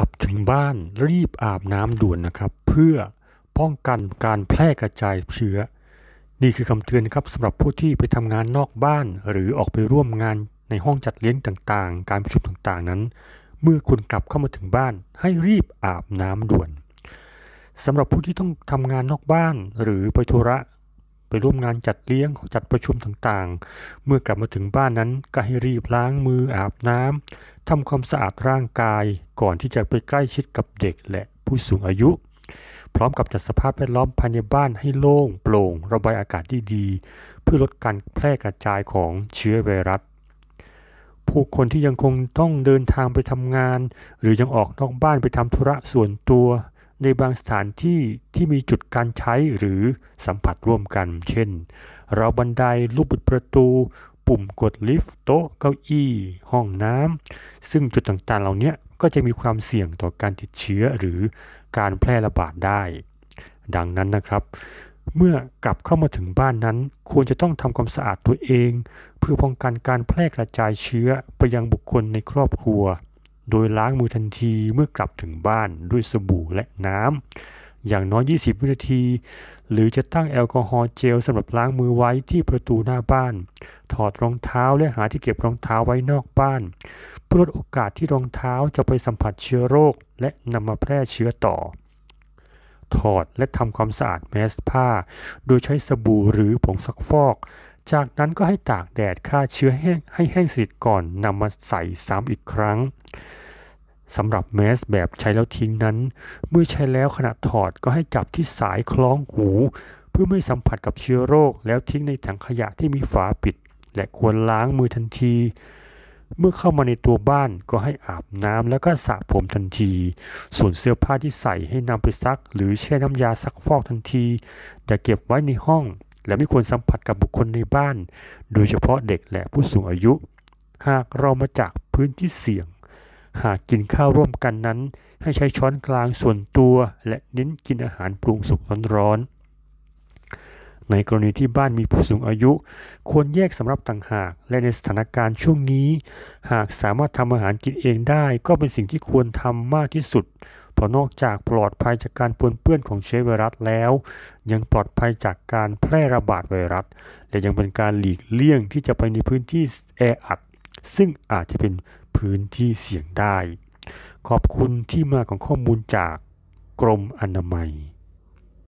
กลับถึงบ้านรีบอาบน้ำด่วนนะครับเพื่อป้องกันการแพร่กระจายเชื้อ นี่คือคำเตือนครับสำหรับผู้ที่ไปทำงานนอกบ้านหรือออกไปร่วมงานในห้องจัดเลี้ยงต่างๆ การประชุมต่างๆนั้น เมื่อคุณกลับเข้ามาถึงบ้านให้รีบอาบน้ำด่วนสำหรับผู้ที่ต้องทำงานนอกบ้านหรือไปธุระไปร่วมงานจัดเลี้ยงจัดประชุมต่างๆ เมื่อกลับมาถึงบ้านนั้นก็ให้รีบล้างมืออาบน้ำทำความสะอาดร่างกาย ก่อนที่จะไปใกล้ชิดกับเด็กและผู้สูงอายุ พร้อมกับจัดสภาพแวดล้อมภายในบ้านให้โล่งโปร่ง ระบายอากาศดีๆ เพื่อลดการแพร่กระจายของเชื้อไวรัส ผู้คนที่ยังคงต้องเดินทางไปทำงาน หรือยังออกนอกบ้านไปทำธุระส่วนตัวในบางสถานที่ที่มีจุดการใช้หรือสัมผัสร่วมกันเช่น เราบันไดลูกปิดประตู ปุ่มกดลิฟต์โต๊ะ เก้าอี้ ห้องน้ำซึ่งจุดต่างๆเหล่านี้ก็จะมีความเสี่ยงต่อการติดเชื้อหรือการแพร่ระบาดได้ ดังนั้นนะครับ เมื่อกลับเข้ามาถึงบ้านนั้นควรจะต้องทำความสะอาดตัวเอง เพื่อป้องกันการแพร่กระจายเชื้อไปยังบุคคลในครอบครัวโดยล้างมือทันทีเมื่อกลับถึงบ้านด้วยสบู่และน้ำอย่างน้อย 20 วินาที หรือจะตั้งแอลกอฮอล์เจลสำหรับล้างมือไว้ที่ประตูหน้าบ้าน ถอดรองเท้าและหาที่เก็บรองเท้าไว้นอกบ้านเพื่อลดโอกาสที่รองเท้าจะไปสัมผัสเชื้อโรค และนำมาแพร่เชื้อต่อ ถอดและทำความสะอาดแมสผ้า โดยใช้สบู่หรือผงซักฟอกจากนั้นก็ให้ตากแดดฆ่าเชื้อแห้ง ให้แห้งสนิทก่อนนำมาใส่ซ้ำอีกครั้งสำหรับแมสแบบใช้แล้วทิ้งนั้น เมื่อใช้แล้วขณะถอดก็ให้จับที่สายคล้องหู เพื่อไม่สัมผัสกับเชื้อโรคแล้วทิ้งในถังขยะที่มีฝาปิดและควรล้างมือทันที เมื่อเข้ามาในตัวบ้านก็ให้อาบน้ำแล้วก็สระผมทันที ส่วนเสื้อผ้าที่ใส่ให้นำไปซัก หรือแช่น้ำยาซักฟอกทันที จะเก็บไว้ในห้องและไม่ควรสัมผัสกับบุคคลในบ้าน โดยเฉพาะเด็กและผู้สูงอายุ หากเรามาจากพื้นที่เสี่ยง หากกินข้าวร่วมกันนั้น ให้ใช้ช้อนกลางส่วนตัว และเน้นกินอาหารปรุงสุกร้อนในกรณีที่บ้านมีผู้สูงอายุ ควรแยกสำหรับต่างหาก และในสถานการณ์ช่วงนี้ หากสามารถทำอาหารกินเองได้ ก็เป็นสิ่งที่ควรทำมากที่สุดพราะนอกจากปลอดภัยจากการปนเปื้อนของเชื้อไวรัสแล้ว ยังปลอดภัยจากการแพร่ระบาดไวรัส และยังเป็นการหลีกเลี่ยงที่จะไปในพื้นที่แออัดซึ่งอาจจะเป็นพื้นที่เสี่ยงได้ ขอบคุณที่มาของข้อมูลจากกรมอนามัย